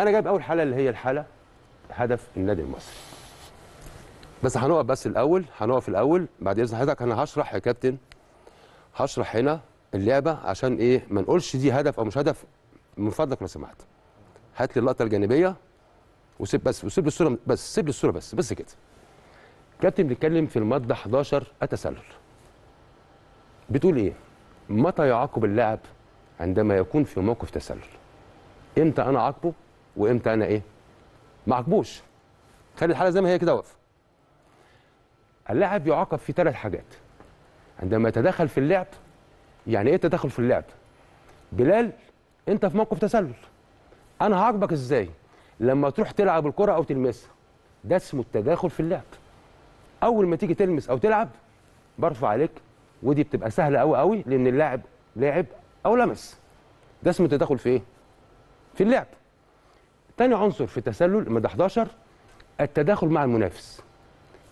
انا جايب اول حاله اللي هي الحاله هدف النادي المصري بس هنقف بس الاول هنقف الاول بعد اذن حضرتك انا هشرح يا كابتن هشرح هنا اللعبه عشان ايه ما نقولش دي هدف او مش هدف من فضلك لو سمحت هات لي اللقطه الجانبيه وسيب بس وسيب لي الصوره بس سيب لي الصوره بس بس كده كابتن بيتكلم في الماده 11 التسلل بتقول ايه متى يعاقب اللاعب عندما يكون في موقف تسلل امتى انا عاقبه وامتى انا ايه ما عاقبوش خلي الحاله زي ما هي كده واقفه اللاعب يعاقب في ثلاث حاجات عندما يتدخل في اللعب يعني ايه التدخل في اللعب بلال انت في موقف تسلل انا هعاقبك ازاي لما تروح تلعب الكره او تلمسها ده اسمه التداخل في اللعب اول ما تيجي تلمس او تلعب برفع عليك ودي بتبقى سهله قوي قوي لان اللاعب لاعب او لمس ده اسمه التداخل في ايه في اللعب تاني عنصر في تسلل الماده 11 التداخل مع المنافس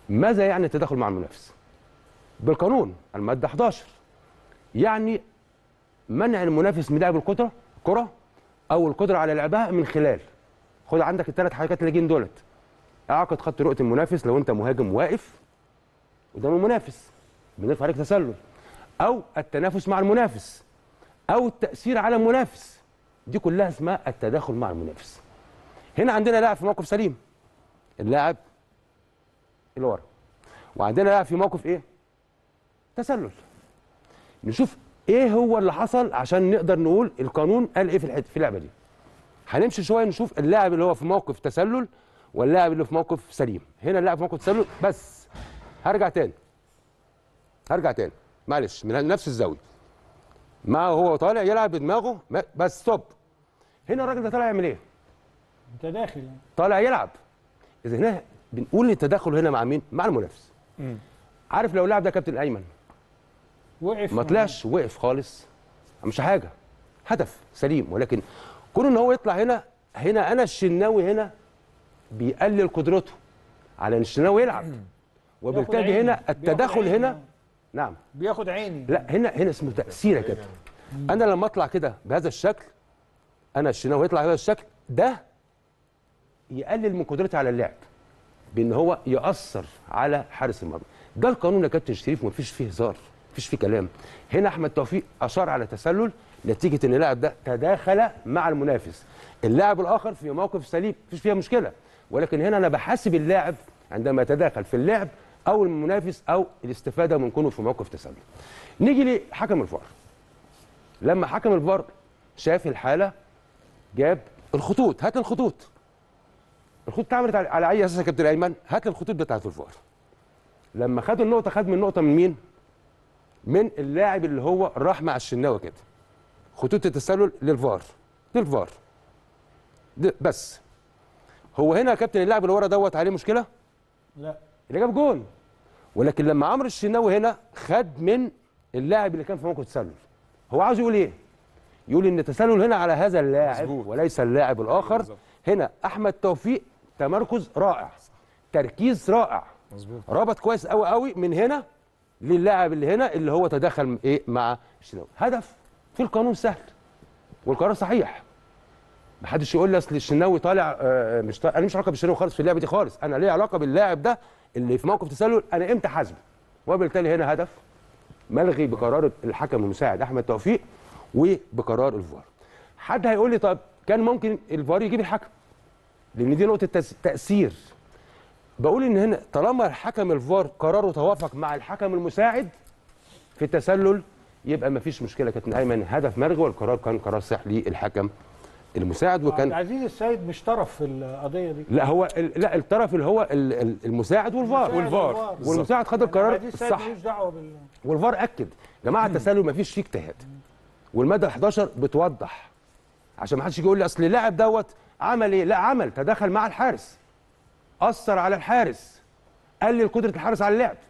ماذا يعني التداخل مع المنافس بالقانون الماده 11 يعني منع المنافس من لعب القدره كرة او القدره على لعبها من خلال خد عندك الثلاث حركات اللي جايين دولت اعقد خط رؤيه المنافس لو انت مهاجم واقف قدام المنافس بنرفع عليك تسلل او التنافس مع المنافس او التاثير على المنافس دي كلها اسمها التداخل مع المنافس هنا عندنا لاعب في موقف سليم اللاعب اللي ورا وعندنا لاعب في موقف ايه تسلل نشوف ايه هو اللي حصل عشان نقدر نقول القانون قال ايه في الحته في اللعبه دي هنمشي شويه نشوف اللاعب اللي هو في موقف تسلل واللاعب اللي في موقف سليم هنا اللاعب في موقف تسلل بس هرجع تاني هرجع تاني معلش من نفس الزاويه ما هو طالع يلعب بدماغه بس ستوب هنا الراجل ده طالع يعمل ايه يعني طالع يلعب اذا هنا بنقول التداخل هنا مع مين مع المنافس مم. عارف لو اللاعب ده كابتن ايمن وقف ما طلعش يعني. وقف خالص مش حاجه هدف سليم ولكن كون ان هو يطلع هنا هنا انا الشناوي هنا بيقلل قدرته على ان الشناوي يلعب وبالتالي هنا التدخل هنا نعم بياخد عيني لا هنا هنا اسمه تاثير يا كابتن انا لما اطلع كده بهذا الشكل انا الشناوي يطلع بهذا الشكل ده يقلل من قدرته على اللعب بان هو ياثر على حارس المرمى ده القانون يا كابتن شريف ومفيش فيه هزار مفيش فيه كلام هنا احمد توفيق اشار على تسلل نتيجه ان اللاعب ده تداخل مع المنافس اللاعب الاخر في موقف سليم مفيش فيها مشكله ولكن هنا انا بحاسب اللاعب عندما يتداخل في اللعب او المنافس او الاستفاده من كونه في موقف تسلل نيجي لحكم الفار لما حكم الفار شاف الحاله جاب الخطوط هات الخطوط الخطوط اتعملت على اي اساس يا كابتن ايمن هات لي الخطوط بتاعت الفار لما خد النقطه خد من النقطه من مين من اللاعب اللي هو راح مع الشناوي كده خطوط التسلل للفار للفار بس هو هنا يا كابتن اللاعب اللي ورا دوت عليه مشكله لا اللي جاب جون ولكن لما عمرو الشناوي هنا خد من اللاعب اللي كان في موقف التسلل. هو عاوز يقول ايه يقول ان التسلل هنا على هذا اللاعب وليس اللاعب الاخر هنا احمد توفيق تمركز رائع تركيز رائع مظبوط ربط كويس قوي قوي من هنا للاعب اللي هنا اللي هو تدخل ايه مع الشناوي هدف في القانون سهل والقرار صحيح محدش يقول لي اصل الشناوي طالع آه, آه، مش طالع. انا مش علاقه بالشناوي خالص في اللعبه دي خالص انا ليه علاقه باللاعب ده اللي في موقف تسلل انا امتى حاسبه وبالتالي هنا هدف ملغي بقرار الحكم المساعد احمد توفيق وبقرار الفار حد هيقول لي طب كان ممكن الفار يجيب الحكم لان دي نقطه تاثير بقول ان هنا طالما حكم الفار قراره توافق مع الحكم المساعد في التسلل يبقى ما فيش مشكله كابتن ايمن هدف مرغي والقرار كان قرار صح للحكم المساعد وكان عزيز السيد مش طرف في القضيه دي لا هو لا الطرف اللي هو المساعد والفار والفار والمساعد خد يعني القرار الصح والفار اكد جماعه التسلل ما فيش فيه اجتهاد والماده 11 بتوضح عشان ما حدش يجي يقول لي اصل اللاعب دوت عمل ايه لا عمل تدخل مع الحارس اثر على الحارس قلل قدره الحارس على اللعب